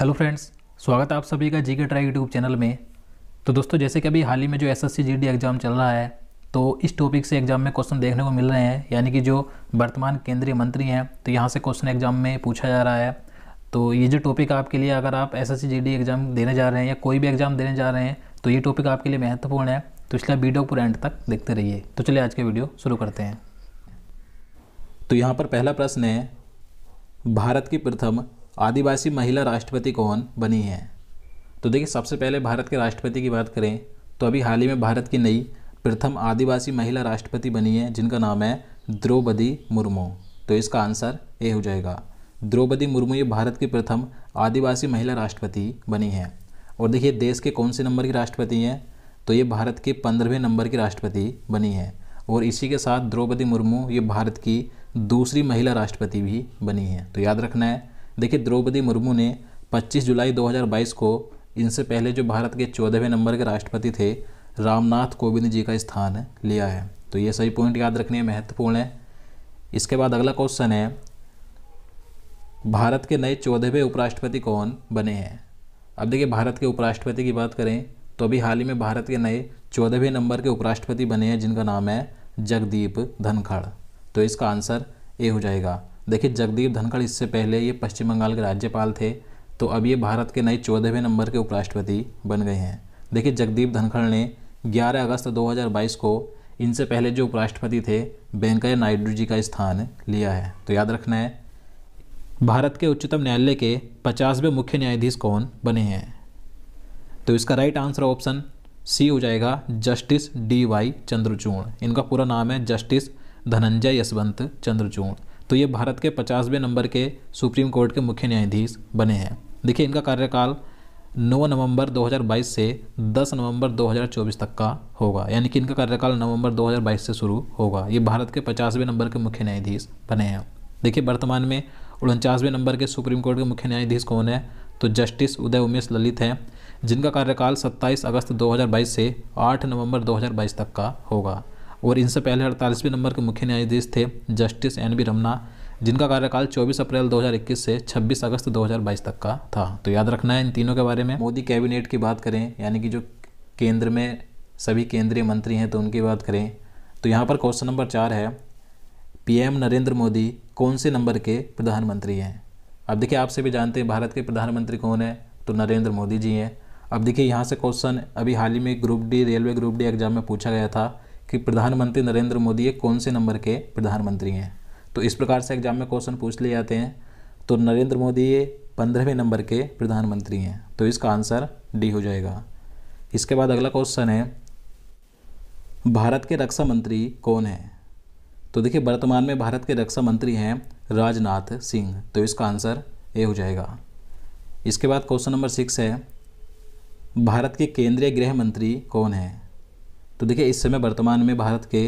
hello friends स्वागत है आप सभी का जी के ट्राई यूट्यूब चैनल में तो दोस्तों जैसे कि अभी हाल ही में जो एसएससी जीडी एग्ज़ाम चल रहा है तो इस टॉपिक से एग्ज़ाम में क्वेश्चन देखने को मिल रहे हैं यानी कि जो वर्तमान केंद्रीय मंत्री हैं तो यहाँ से क्वेश्चन एग्ज़ाम में पूछा जा रहा है तो ये जो टॉपिक आपके लिए अगर आप एस एस एग्ज़ाम देने जा रहे हैं या कोई भी एग्ज़ाम देने जा रहे हैं तो ये टॉपिक आपके लिए महत्वपूर्ण है तो इसलिए वीडियो पूरा एंड तक देखते रहिए तो चलिए आज के वीडियो शुरू करते हैं तो यहाँ पर पहला प्रश्न है भारत की प्रथम आदिवासी महिला राष्ट्रपति कौन बनी है तो देखिए सबसे पहले भारत के राष्ट्रपति की बात करें तो अभी हाल ही में भारत की नई प्रथम आदिवासी महिला राष्ट्रपति बनी है जिनका नाम है द्रौपदी मुर्मू तो इसका आंसर ए हो जाएगा द्रौपदी मुर्मू ये भारत की प्रथम आदिवासी महिला राष्ट्रपति बनी है और देखिए देश के कौन से नंबर की राष्ट्रपति हैं तो ये भारत के पंद्रहवें नंबर की राष्ट्रपति बनी है और इसी के साथ द्रौपदी मुर्मू ये भारत की दूसरी महिला राष्ट्रपति भी बनी है तो याद रखना है देखिए द्रौपदी मुर्मू ने 25 जुलाई 2022 को इनसे पहले जो भारत के चौदहवें नंबर के राष्ट्रपति थे रामनाथ कोविंद जी का स्थान लिया है तो ये सही पॉइंट याद रखने महत्वपूर्ण है इसके बाद अगला क्वेश्चन है भारत के नए चौदहवें उपराष्ट्रपति कौन बने हैं अब देखिए भारत के उपराष्ट्रपति की बात करें तो अभी हाल ही में भारत के नए चौदहवें नंबर के उपराष्ट्रपति बने हैं जिनका नाम है जगदीप धनखड़ तो इसका आंसर ए हो जाएगा देखिए जगदीप धनखड़ इससे पहले ये पश्चिम बंगाल के राज्यपाल थे तो अब ये भारत के नए चौदहवें नंबर के उपराष्ट्रपति बन गए हैं देखिए जगदीप धनखड़ ने 11 अगस्त 2022 को इनसे पहले जो उपराष्ट्रपति थे वेंकैया नायडू जी का स्थान लिया है तो याद रखना है भारत के उच्चतम न्यायालय के पचासवें मुख्य न्यायाधीश कौन बने हैं तो इसका राइट आंसर ऑप्शन सी हो जाएगा जस्टिस डी वाई चंद्रचूड़ इनका पूरा नाम है जस्टिस धनंजय यशवंत चंद्रचूड़ तो ये भारत के पचासवें नंबर के सुप्रीम कोर्ट के मुख्य न्यायाधीश बने हैं देखिए इनका कार्यकाल 9 नवंबर 2022 से 10 नवंबर 2024 तक का होगा यानी कि इनका कार्यकाल नवंबर 2022 से शुरू होगा ये भारत के पचासवें नंबर के मुख्य न्यायाधीश बने हैं देखिए वर्तमान में उनचासवें नंबर के सुप्रीम कोर्ट के मुख्य न्यायाधीश कौन है तो जस्टिस उदय उमेश ललित हैं जिनका कार्यकाल 27 अगस्त 2022 से 8 नवंबर 2022 तक का होगा और इनसे पहले अड़तालीसवें नंबर के मुख्य न्यायाधीश थे जस्टिस एन बी रमना जिनका कार्यकाल 24 अप्रैल 2021 से 26 अगस्त 2022 तक का था तो याद रखना है इन तीनों के बारे में मोदी कैबिनेट की बात करें यानी कि जो केंद्र में सभी केंद्रीय मंत्री हैं तो उनकी बात करें तो यहाँ पर क्वेश्चन नंबर चार है पीएम नरेंद्र मोदी कौन से नंबर के प्रधानमंत्री हैं अब देखिए आपसे भी जानते हैं भारत के प्रधानमंत्री कौन है तो नरेंद्र मोदी जी हैं अब देखिए यहाँ से क्वेश्चन अभी हाल ही में group D railway group D exam में पूछा गया था कि प्रधानमंत्री नरेंद्र मोदी ये कौन से नंबर के प्रधानमंत्री हैं तो इस प्रकार से एग्जाम में क्वेश्चन पूछ लिए जाते हैं तो नरेंद्र मोदी ये पंद्रहवें नंबर के प्रधानमंत्री हैं तो इसका आंसर डी हो जाएगा इसके बाद अगला क्वेश्चन है भारत के रक्षा मंत्री कौन है तो देखिए वर्तमान में भारत के रक्षा मंत्री हैं राजनाथ सिंह तो इसका आंसर ए हो जाएगा इसके बाद क्वेश्चन नंबर सिक्स है भारत के केंद्रीय गृह मंत्री कौन है तो देखिए इस समय वर्तमान में भारत के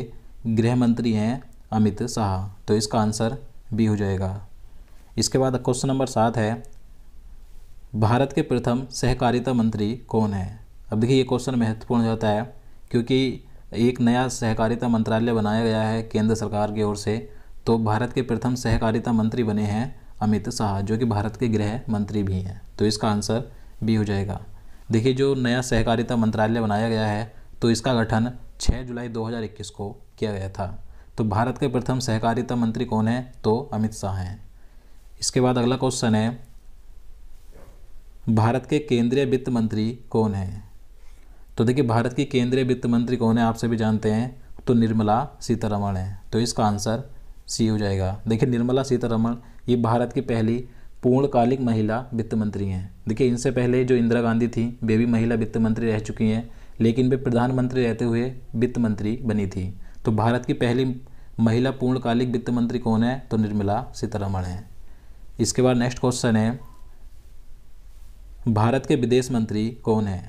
गृह मंत्री हैं अमित शाह तो इसका आंसर बी हो जाएगा इसके बाद क्वेश्चन नंबर सात है भारत के प्रथम सहकारिता मंत्री कौन है अब देखिए ये क्वेश्चन महत्वपूर्ण हो जाता है क्योंकि एक नया सहकारिता मंत्रालय बनाया गया है केंद्र सरकार की ओर से तो भारत के प्रथम सहकारिता मंत्री बने हैं अमित शाह जो कि भारत के गृह मंत्री भी हैं तो इसका आंसर बी हो जाएगा देखिए जो नया सहकारिता मंत्रालय बनाया गया है तो इसका गठन 6 जुलाई 2021 को किया गया था तो भारत के प्रथम सहकारिता मंत्री कौन है तो अमित शाह हैं इसके बाद अगला क्वेश्चन है भारत के केंद्रीय वित्त मंत्री कौन है तो देखिए भारत की केंद्रीय वित्त मंत्री कौन है आप सभी जानते हैं तो निर्मला सीतारमण है तो इसका आंसर सी हो जाएगा देखिए निर्मला सीतारमण ये भारत की पहली पूर्णकालिक महिला वित्त मंत्री हैं देखिए इनसे पहले जो इंदिरा गांधी थी वे भी महिला वित्त मंत्री रह चुकी हैं लेकिन वे प्रधानमंत्री रहते हुए वित्त मंत्री बनी थी तो भारत की पहली महिला पूर्णकालिक वित्त मंत्री कौन है तो निर्मला सीतारमण है इसके बाद नेक्स्ट क्वेश्चन है भारत के विदेश मंत्री कौन है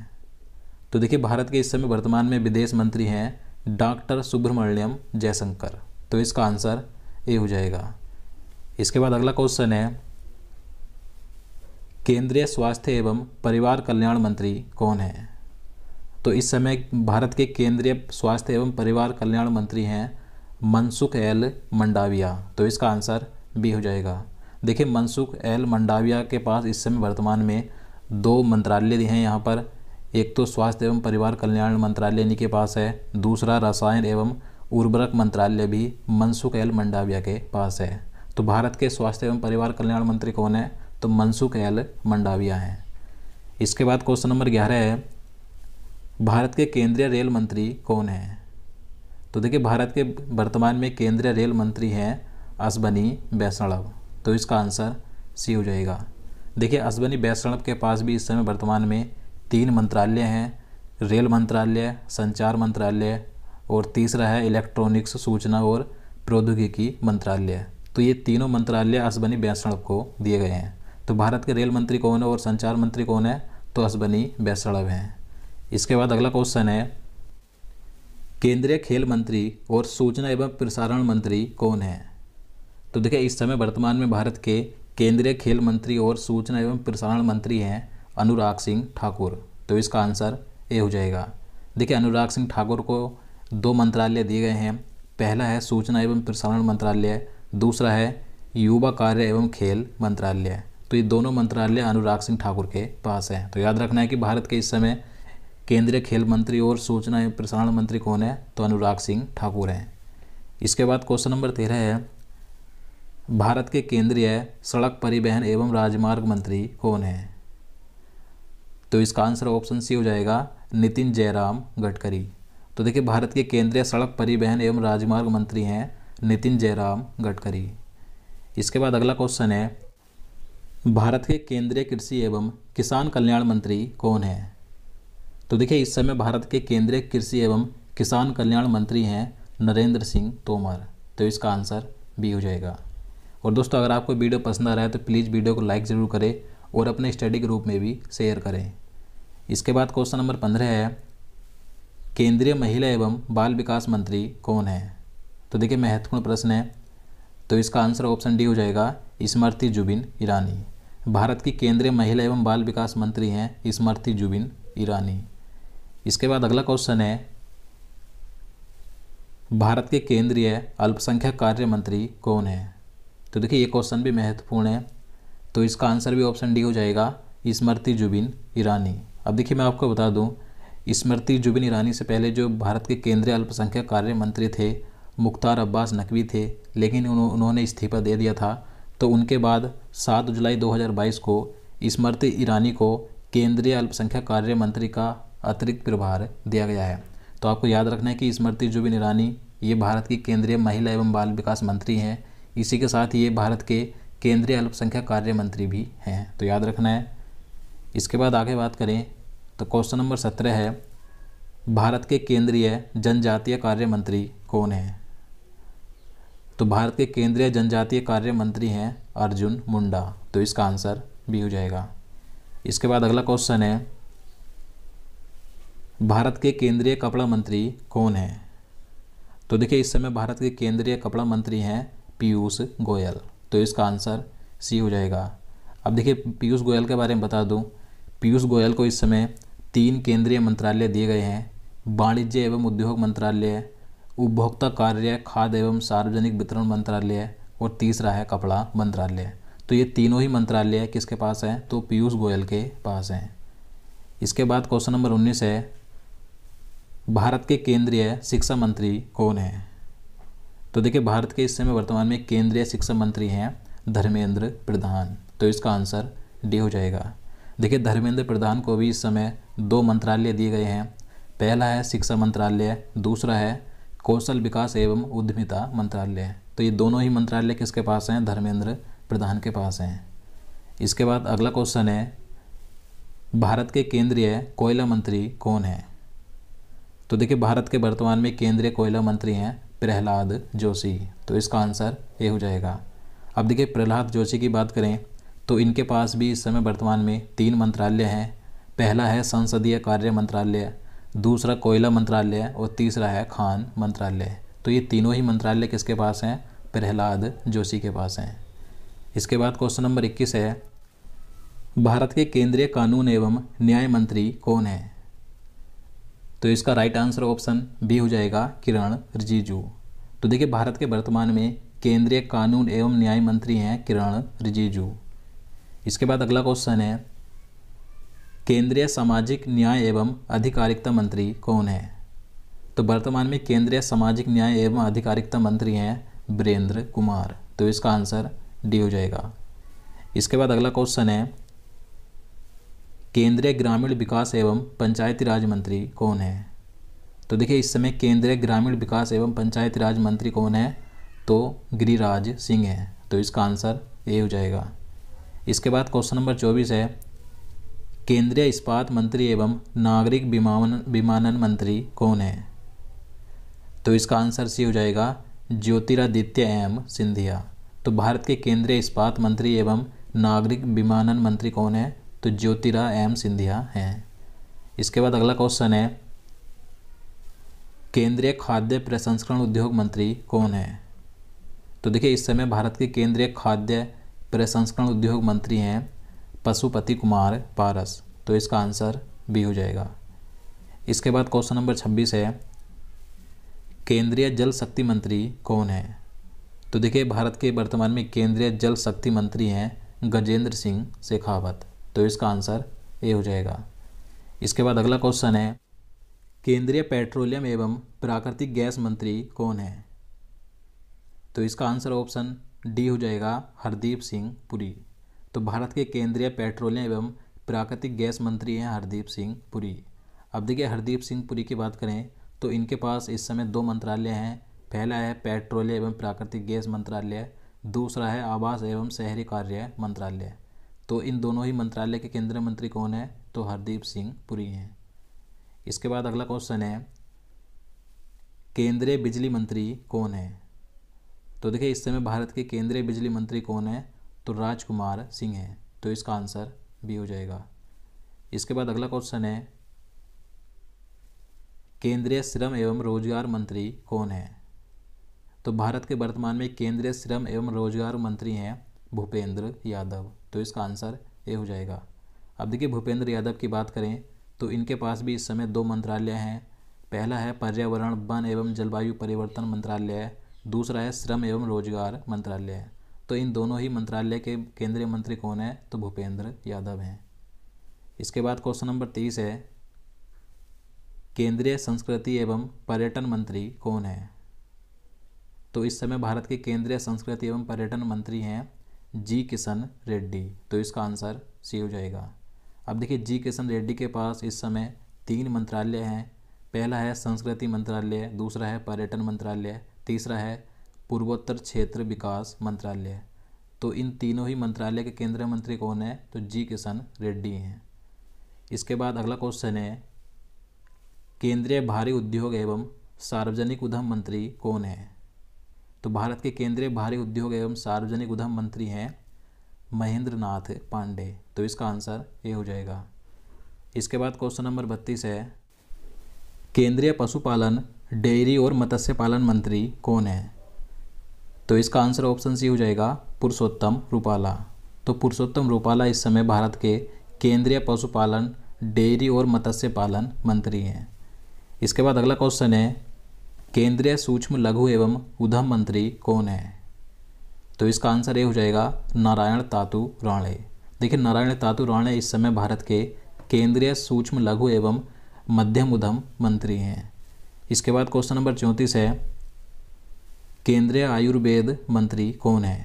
तो देखिए भारत के इस समय वर्तमान में विदेश मंत्री हैं डॉक्टर सुब्रमण्यम जयशंकर तो इसका आंसर ए हो जाएगा इसके बाद अगला क्वेश्चन है केंद्रीय स्वास्थ्य एवं परिवार कल्याण मंत्री कौन है तो इस समय भारत के केंद्रीय स्वास्थ्य एवं परिवार कल्याण मंत्री हैं मनसुख एल मंडाविया तो इसका आंसर बी हो जाएगा देखिए मनसुख एल मंडाविया के पास इस समय वर्तमान में दो मंत्रालय हैं यहाँ पर एक तो स्वास्थ्य एवं परिवार कल्याण मंत्रालय इनके पास है दूसरा रसायन एवं उर्वरक मंत्रालय भी मनसुख एल मंडाविया के पास है तो भारत के स्वास्थ्य एवं परिवार कल्याण मंत्री कौन है तो मनसुख एल मंडाविया हैं इसके बाद क्वेश्चन नंबर ग्यारह है भारत के केंद्रीय रेल मंत्री कौन हैं तो देखिए भारत के वर्तमान में केंद्रीय रेल मंत्री हैं असबनी बैष्णव तो इसका आंसर सी हो जाएगा देखिए असबनी बैष्णव के पास भी इस समय वर्तमान में तीन मंत्रालय हैं रेल मंत्रालय संचार मंत्रालय और तीसरा है इलेक्ट्रॉनिक्स सूचना और प्रौद्योगिकी मंत्रालय तो ये तीनों मंत्रालय असबनी बैष्णव को दिए गए हैं तो भारत के रेल मंत्री कौन है और संचार मंत्री कौन है तो असबनी बैष्णव हैं इसके बाद अगला क्वेश्चन है केंद्रीय खेल मंत्री और सूचना एवं प्रसारण मंत्री कौन है तो देखिए इस समय वर्तमान में भारत के केंद्रीय खेल मंत्री और सूचना एवं प्रसारण मंत्री हैं अनुराग सिंह ठाकुर तो इसका आंसर ए हो जाएगा देखिए अनुराग सिंह ठाकुर को दो मंत्रालय दिए गए हैं पहला है सूचना एवं प्रसारण मंत्रालय दूसरा है युवा कार्य एवं खेल मंत्रालय तो ये दोनों मंत्रालय अनुराग सिंह ठाकुर के पास हैं तो याद रखना है कि भारत के इस समय केंद्रीय खेल मंत्री और सूचना एवं प्रसारण मंत्री कौन है तो अनुराग सिंह ठाकुर हैं इसके बाद क्वेश्चन नंबर तेरह है भारत के केंद्रीय सड़क परिवहन एवं राजमार्ग मंत्री कौन है तो इसका आंसर ऑप्शन सी हो जाएगा नितिन जयराम गडकरी तो देखिए भारत के केंद्रीय सड़क परिवहन एवं राजमार्ग मंत्री हैं नितिन जयराम गडकरी इसके बाद अगला क्वेश्चन है भारत के केंद्रीय कृषि एवं किसान कल्याण मंत्री कौन है तो देखिए इस समय भारत के केंद्रीय कृषि एवं किसान कल्याण मंत्री हैं नरेंद्र सिंह तोमर तो इसका आंसर बी हो जाएगा और दोस्तों अगर आपको वीडियो पसंद आ रहा है तो प्लीज़ वीडियो को लाइक ज़रूर करें और अपने स्टडी ग्रुप में भी शेयर करें इसके बाद क्वेश्चन नंबर पंद्रह है केंद्रीय महिला एवं बाल विकास मंत्री कौन है तो देखिए महत्वपूर्ण प्रश्न है तो इसका आंसर ऑप्शन डी हो जाएगा स्मृति जुबिन ईरानी भारत की केंद्रीय महिला एवं बाल विकास मंत्री हैं स्मृति जुबिन ईरानी इसके बाद अगला क्वेश्चन है भारत के केंद्रीय अल्पसंख्यक कार्य मंत्री कौन है तो देखिए ये क्वेश्चन भी महत्वपूर्ण है तो इसका आंसर भी ऑप्शन डी हो जाएगा स्मृति जुबिन ईरानी अब देखिए मैं आपको बता दूं स्मृति जुबिन ईरानी से पहले जो भारत के केंद्रीय अल्पसंख्यक कार्य मंत्री थे मुख्तार अब्बास नकवी थे लेकिन उन्होंने इस्तीफा दे दिया था तो उनके बाद सात जुलाई दो को स्मृति ईरानी को केंद्रीय अल्पसंख्यक कार्य मंत्री का अतिरिक्त प्रभार दिया गया है तो आपको याद रखना है कि स्मृति जुबिन ईरानी ये भारत की केंद्रीय महिला एवं बाल विकास मंत्री हैं इसी के साथ ये भारत के केंद्रीय अल्पसंख्यक कार्य मंत्री भी हैं तो याद रखना है इसके बाद आगे बात करें तो क्वेश्चन नंबर सत्रह है भारत के केंद्रीय जनजातीय कार्य मंत्री कौन है तो भारत के केंद्रीय जनजातीय कार्य मंत्री हैं अर्जुन मुंडा तो इसका आंसर भी हो जाएगा इसके बाद अगला क्वेश्चन है भारत के केंद्रीय कपड़ा मंत्री कौन हैं तो देखिए इस समय भारत के केंद्रीय कपड़ा मंत्री हैं पीयूष गोयल तो इसका आंसर सी हो जाएगा अब देखिए पीयूष गोयल के बारे में बता दूं पीयूष गोयल को इस समय तीन केंद्रीय मंत्रालय दिए गए हैं वाणिज्य एवं उद्योग मंत्रालय उपभोक्ता कार्य खाद्य एवं सार्वजनिक वितरण मंत्रालय और तीसरा है कपड़ा मंत्रालय तो ये तीनों ही मंत्रालय किसके पास हैं तो पीयूष गोयल के पास हैं इसके बाद क्वेश्चन नंबर उन्नीस है भारत के केंद्रीय शिक्षा मंत्री कौन है तो देखिए भारत के इस समय वर्तमान में केंद्रीय शिक्षा मंत्री हैं धर्मेंद्र प्रधान तो इसका आंसर डी हो जाएगा देखिए धर्मेंद्र प्रधान को भी इस समय दो मंत्रालय दिए गए हैं पहला है शिक्षा मंत्रालय दूसरा है कौशल विकास एवं उद्यमिता मंत्रालय तो ये दोनों ही मंत्रालय किसके पास हैं धर्मेंद्र प्रधान के पास हैं इसके बाद अगला क्वेश्चन है भारत के केंद्रीय कोयला मंत्री कौन है तो देखिए भारत के वर्तमान में केंद्रीय कोयला मंत्री हैं प्रहलाद जोशी तो इसका आंसर ए हो जाएगा अब देखिए प्रहलाद जोशी की बात करें तो इनके पास भी इस समय वर्तमान में तीन मंत्रालय हैं पहला है संसदीय कार्य मंत्रालय दूसरा कोयला मंत्रालय और तीसरा है खान मंत्रालय तो ये तीनों ही मंत्रालय किसके पास हैं प्रहलाद जोशी के पास हैं इसके बाद क्वेश्चन नंबर इक्कीस है भारत के केंद्रीय कानून एवं न्याय मंत्री कौन है तो इसका राइट आंसर ऑप्शन बी हो जाएगा किरण रिजिजू तो देखिए भारत के वर्तमान में केंद्रीय कानून एवं न्याय मंत्री हैं किरण रिजिजू इसके बाद अगला क्वेश्चन है केंद्रीय सामाजिक न्याय एवं अधिकारिकता मंत्री कौन है तो वर्तमान में केंद्रीय सामाजिक न्याय एवं अधिकारिकता मंत्री हैं वीरेंद्र कुमार तो इसका आंसर डी हो जाएगा इसके बाद अगला क्वेश्चन है केंद्रीय ग्रामीण विकास एवं पंचायती राज मंत्री कौन है तो देखिए इस समय केंद्रीय ग्रामीण विकास एवं पंचायती राज मंत्री कौन है तो गिरिराज सिंह है तो इसका आंसर ए हो जाएगा इसके बाद क्वेश्चन नंबर चौबीस है केंद्रीय इस्पात मंत्री एवं नागरिक विमान विमानन मंत्री कौन है तो इसका आंसर सी हो जाएगा ज्योतिरादित्य एम सिंधिया तो भारत के केंद्रीय इस्पात मंत्री एवं नागरिक विमानन मंत्री कौन है तो ज्योतिरा एम सिंधिया हैं इसके बाद अगला क्वेश्चन है केंद्रीय खाद्य प्रसंस्करण उद्योग मंत्री कौन है तो देखिए इस समय भारत के केंद्रीय खाद्य प्रसंस्करण उद्योग मंत्री हैं पशुपति कुमार पारस तो इसका आंसर बी हो जाएगा इसके बाद क्वेश्चन नंबर छब्बीस है केंद्रीय जल शक्ति मंत्री कौन है तो देखिए भारत के वर्तमान में केंद्रीय जल शक्ति मंत्री हैं गजेंद्र सिंह शेखावत तो इसका आंसर ए हो जाएगा इसके बाद अगला क्वेश्चन है केंद्रीय पेट्रोलियम एवं प्राकृतिक गैस मंत्री कौन है तो इसका आंसर ऑप्शन डी हो जाएगा हरदीप सिंह पुरी तो भारत के केंद्रीय पेट्रोलियम एवं प्राकृतिक गैस मंत्री हैं हरदीप सिंह पुरी अब देखिए हरदीप सिंह पुरी की बात करें तो इनके पास इस समय दो मंत्रालय हैं पहला है पेट्रोलियम एवं प्राकृतिक गैस मंत्रालय दूसरा है आवास एवं शहरी कार्य मंत्रालय तो इन दोनों ही मंत्रालय के केंद्रीय मंत्री कौन है तो हरदीप सिंह पुरी हैं इसके बाद अगला क्वेश्चन है केंद्रीय बिजली मंत्री कौन है तो देखिए इस समय भारत के केंद्रीय बिजली मंत्री कौन है तो राजकुमार सिंह हैं तो इसका आंसर भी हो जाएगा इसके बाद अगला क्वेश्चन है केंद्रीय श्रम एवं रोजगार मंत्री कौन है तो भारत के वर्तमान में केंद्रीय श्रम एवं रोजगार मंत्री हैं भूपेंद्र यादव तो इसका आंसर ए हो जाएगा अब देखिए भूपेंद्र यादव की बात करें तो इनके पास भी इस समय दो मंत्रालय हैं पहला है पर्यावरण वन एवं जलवायु परिवर्तन मंत्रालय दूसरा है श्रम एवं रोजगार मंत्रालय तो इन दोनों ही मंत्रालय के केंद्रीय मंत्री कौन है तो भूपेंद्र यादव हैं इसके बाद क्वेश्चन नंबर तेईस है केंद्रीय संस्कृति एवं पर्यटन मंत्री कौन है तो इस समय भारत के केंद्रीय संस्कृति एवं पर्यटन मंत्री हैं जी किशन रेड्डी तो इसका आंसर सी हो जाएगा अब देखिए जी किशन रेड्डी के पास इस समय तीन मंत्रालय हैं पहला है संस्कृति मंत्रालय दूसरा है पर्यटन मंत्रालय तीसरा है पूर्वोत्तर क्षेत्र विकास मंत्रालय तो इन तीनों ही मंत्रालय के केंद्रीय मंत्री कौन है तो जी किशन रेड्डी हैं इसके बाद अगला क्वेश्चन है केंद्रीय भारी उद्योग एवं सार्वजनिक उद्यम मंत्री कौन है तो भारत के केंद्रीय भारी उद्योग एवं सार्वजनिक उद्यम मंत्री हैं महेंद्र नाथ पांडे तो इसका आंसर ए हो जाएगा इसके बाद क्वेश्चन नंबर बत्तीस है केंद्रीय पशुपालन डेयरी और मत्स्य पालन मंत्री कौन है तो इसका आंसर ऑप्शन सी हो जाएगा पुरुषोत्तम रूपाला तो पुरुषोत्तम रूपाला इस समय भारत के केंद्रीय पशुपालन डेयरी और मत्स्य पालन मंत्री हैं इसके बाद अगला क्वेश्चन है केंद्रीय सूक्ष्म लघु एवं उधम मंत्री कौन है तो इसका आंसर ये हो जाएगा नारायण तातु राणे देखिए नारायण तातु राणे इस समय भारत के केंद्रीय सूक्ष्म लघु एवं मध्यम उधम मंत्री हैं इसके बाद क्वेश्चन नंबर चौंतीस है केंद्रीय आयुर्वेद मंत्री कौन है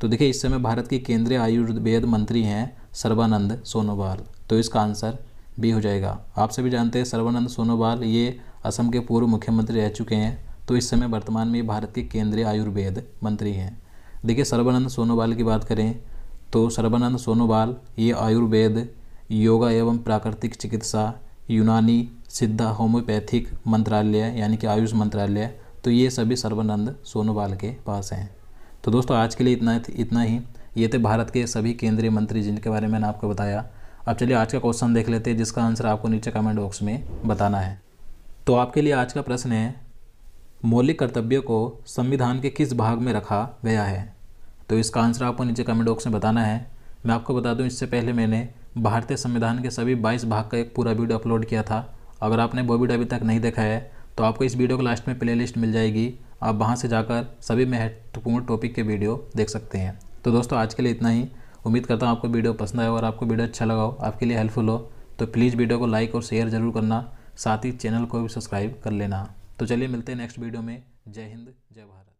तो देखिए इस समय भारत के केंद्रीय आयुर्वेद मंत्री हैं सर्वानंद सोनोवाल तो इसका आंसर बी हो जाएगा आप सभी जानते हैं सर्वानंद सोनोवाल ये असम के पूर्व मुख्यमंत्री रह चुके हैं तो इस समय वर्तमान में भारत के केंद्रीय आयुर्वेद मंत्री हैं देखिए सर्बानंद सोनोवाल की बात करें तो सर्बानंद सोनोवाल ये आयुर्वेद योगा एवं प्राकृतिक चिकित्सा यूनानी सिद्धा होम्योपैथिक मंत्रालय यानी कि आयुष मंत्रालय तो ये सभी सर्वानंद सोनोवाल के पास हैं तो दोस्तों आज के लिए इतना इतना ही ये थे भारत के सभी केंद्रीय मंत्री जिनके बारे में मैंने आपको बताया अब चलिए आज का क्वेश्चन देख लेते हैं जिसका आंसर आपको नीचे कमेंट बॉक्स में बताना है तो आपके लिए आज का प्रश्न है मौलिक कर्तव्यों को संविधान के किस भाग में रखा गया है तो इसका आंसर आपको नीचे कमेंट बॉक्स में बताना है मैं आपको बता दूं इससे पहले मैंने भारतीय संविधान के सभी 22 भाग का एक पूरा वीडियो अपलोड किया था अगर आपने वो वीडियो अभी तक नहीं देखा है तो आपको इस वीडियो को लास्ट में प्लेलिस्ट मिल जाएगी आप वहाँ से जाकर सभी महत्वपूर्ण टॉपिक के वीडियो देख सकते हैं तो दोस्तों आज के लिए इतना ही उम्मीद करता हूँ आपको वीडियो पसंद आए और आपको वीडियो अच्छा लगाओ आपके लिए हेल्पफुल हो तो प्लीज़ वीडियो को लाइक और शेयर ज़रूर करना साथ ही चैनल को भी सब्सक्राइब कर लेना तो चलिए मिलते हैं नेक्स्ट वीडियो में जय हिंद जय भारत